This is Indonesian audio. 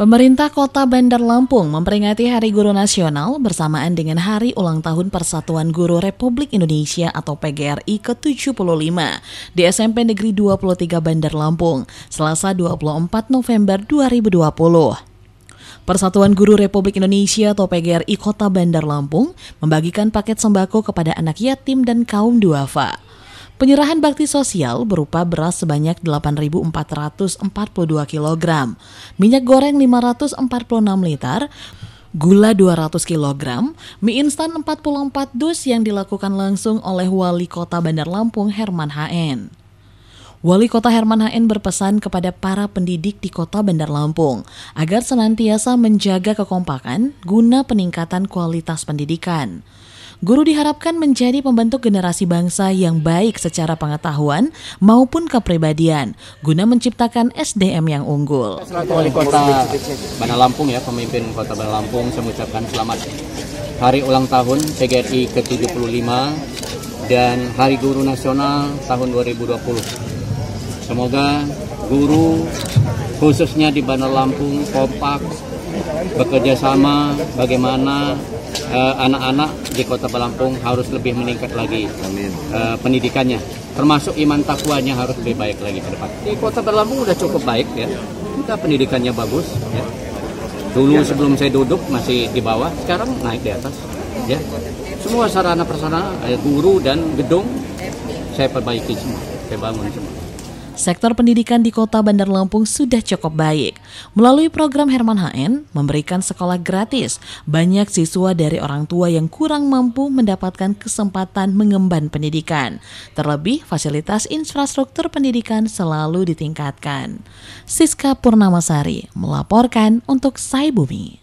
Pemerintah Kota Bandar Lampung memperingati Hari Guru Nasional bersamaan dengan Hari Ulang Tahun Persatuan Guru Republik Indonesia atau PGRI ke-75 di SMP Negeri 23 Bandar Lampung, Selasa 24 November 2020. Persatuan Guru Republik Indonesia atau PGRI Kota Bandar Lampung membagikan paket sembako kepada anak yatim dan kaum duafa. Penyerahan bakti sosial berupa beras sebanyak 8.442 kg, minyak goreng 546 liter, gula 200 kg, mie instan 44 dus yang dilakukan langsung oleh Wali Kota Bandar Lampung Herman HN. Wali Kota Herman HN berpesan kepada para pendidik di Kota Bandar Lampung agar senantiasa menjaga kekompakan guna peningkatan kualitas pendidikan. Guru diharapkan menjadi pembentuk generasi bangsa yang baik secara pengetahuan maupun kepribadian, guna menciptakan SDM yang unggul. Selamat Wali Kota Bandar Lampung ya, pemimpin Kota Bandar Lampung, saya mengucapkan selamat hari ulang tahun PGRI ke-75 dan Hari Guru Nasional tahun 2020. Semoga guru khususnya di Bandar Lampung kompak bekerja sama bagaimana eh, anak-anak uh, di Kota Balampung harus lebih meningkat lagi Amin. Uh, pendidikannya, termasuk iman takwanya harus lebih baik lagi ke depan. Di Kota Balampung udah cukup baik ya, kita pendidikannya bagus. Ya. Dulu ya. sebelum saya duduk masih di bawah, sekarang naik di atas. Ya, semua sarana prasarana, eh, guru dan gedung saya perbaiki semua, saya bangun semua sektor pendidikan di kota Bandar Lampung sudah cukup baik. Melalui program Herman HN, memberikan sekolah gratis, banyak siswa dari orang tua yang kurang mampu mendapatkan kesempatan mengemban pendidikan. Terlebih, fasilitas infrastruktur pendidikan selalu ditingkatkan. Siska Purnamasari melaporkan untuk Saibumi.